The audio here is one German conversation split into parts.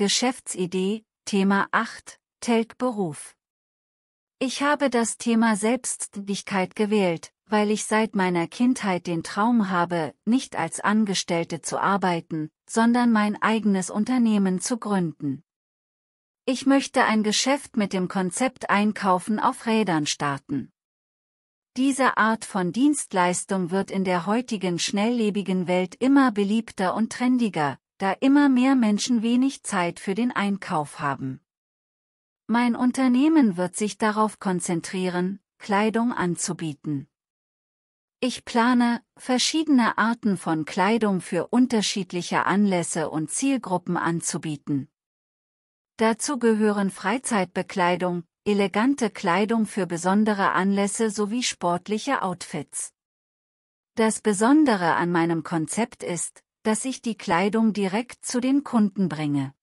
Geschäftsidee, Thema 8, Telk Beruf. Ich habe das Thema Selbstständigkeit gewählt, weil ich seit meiner Kindheit den Traum habe, nicht als Angestellte zu arbeiten, sondern mein eigenes Unternehmen zu gründen. Ich möchte ein Geschäft mit dem Konzept Einkaufen auf Rädern starten. Diese Art von Dienstleistung wird in der heutigen schnelllebigen Welt immer beliebter und trendiger, da immer mehr Menschen wenig Zeit für den Einkauf haben. Mein Unternehmen wird sich darauf konzentrieren, Kleidung anzubieten. Ich plane, verschiedene Arten von Kleidung für unterschiedliche Anlässe und Zielgruppen anzubieten. Dazu gehören Freizeitbekleidung, elegante Kleidung für besondere Anlässe sowie sportliche Outfits. Das Besondere an meinem Konzept ist, dass ich die Kleidung direkt zu den Kunden bringe.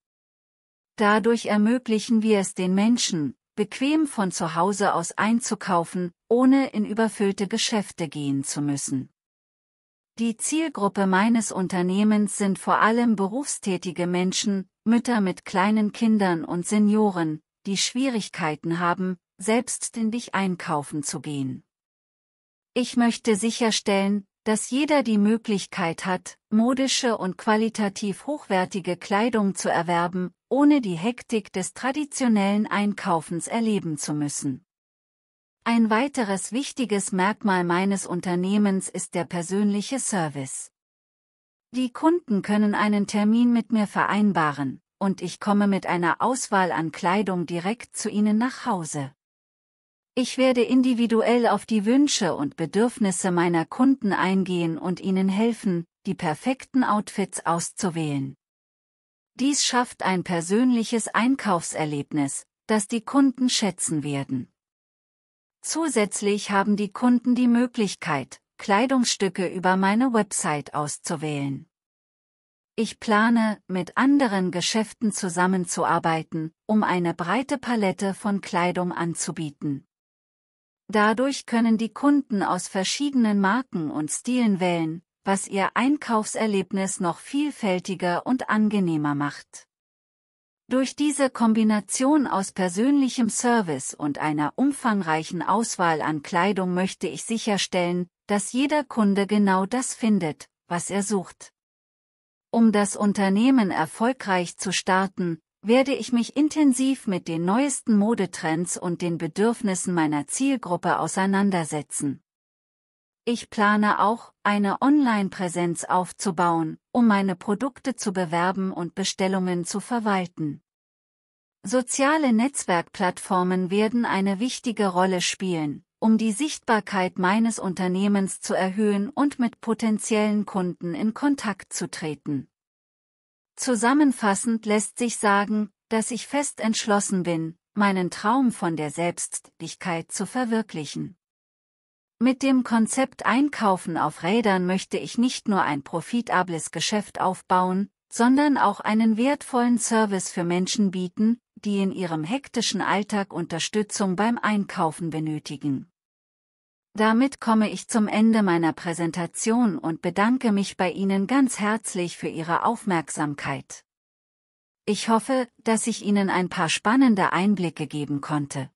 Dadurch ermöglichen wir es den Menschen, bequem von zu Hause aus einzukaufen, ohne in überfüllte Geschäfte gehen zu müssen. Die Zielgruppe meines Unternehmens sind vor allem berufstätige Menschen, Mütter mit kleinen Kindern und Senioren, die Schwierigkeiten haben, selbstständig einkaufen zu gehen. Ich möchte sicherstellen, dass jeder die Möglichkeit hat, modische und qualitativ hochwertige Kleidung zu erwerben, ohne die Hektik des traditionellen Einkaufens erleben zu müssen. Ein weiteres wichtiges Merkmal meines Unternehmens ist der persönliche Service. Die Kunden können einen Termin mit mir vereinbaren, und ich komme mit einer Auswahl an Kleidung direkt zu ihnen nach Hause. Ich werde individuell auf die Wünsche und Bedürfnisse meiner Kunden eingehen und ihnen helfen, die perfekten Outfits auszuwählen. Dies schafft ein persönliches Einkaufserlebnis, das die Kunden schätzen werden. Zusätzlich haben die Kunden die Möglichkeit, Kleidungsstücke über meine Website auszuwählen. Ich plane, mit anderen Geschäften zusammenzuarbeiten, um eine breite Palette von Kleidung anzubieten. Dadurch können die Kunden aus verschiedenen Marken und Stilen wählen, was ihr Einkaufserlebnis noch vielfältiger und angenehmer macht. Durch diese Kombination aus persönlichem Service und einer umfangreichen Auswahl an Kleidung möchte ich sicherstellen, dass jeder Kunde genau das findet, was er sucht. Um das Unternehmen erfolgreich zu starten, werde ich mich intensiv mit den neuesten Modetrends und den Bedürfnissen meiner Zielgruppe auseinandersetzen. Ich plane auch, eine Online-Präsenz aufzubauen, um meine Produkte zu bewerben und Bestellungen zu verwalten. Soziale Netzwerkplattformen werden eine wichtige Rolle spielen, um die Sichtbarkeit meines Unternehmens zu erhöhen und mit potenziellen Kunden in Kontakt zu treten. Zusammenfassend lässt sich sagen, dass ich fest entschlossen bin, meinen Traum von der Selbstständigkeit zu verwirklichen. Mit dem Konzept Einkaufen auf Rädern möchte ich nicht nur ein profitables Geschäft aufbauen, sondern auch einen wertvollen Service für Menschen bieten, die in ihrem hektischen Alltag Unterstützung beim Einkaufen benötigen. Damit komme ich zum Ende meiner Präsentation und bedanke mich bei Ihnen ganz herzlich für Ihre Aufmerksamkeit. Ich hoffe, dass ich Ihnen ein paar spannende Einblicke geben konnte.